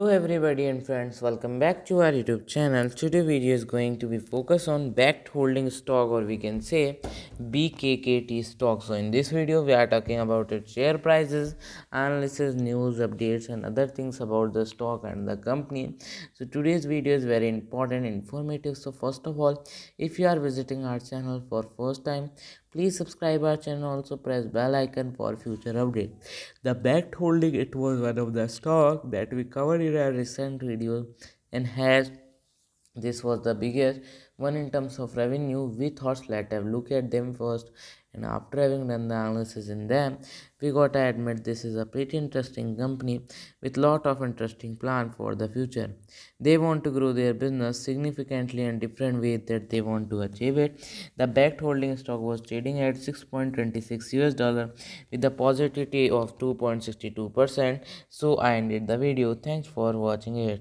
Hello everybody and friends welcome back to our youtube channel today video is going to be focused on backed holding stock or we can say bkkt stock so in this video we are talking about its share prices analysis news updates and other things about the stock and the company so today's video is very important informative so first of all if you are visiting our channel for first time Please subscribe our channel. Also press bell icon for future update. The backed holding it was one of the stock that we covered in our recent video and has this was the biggest one in terms of revenue we thought let's have look at them first and after having done the analysis in them we gotta admit this is a pretty interesting company with lot of interesting plan for the future they want to grow their business significantly in different way that they want to achieve it the backed holding stock was trading at 6.26 us dollar with a positivity of 2.62 percent so i ended the video thanks for watching it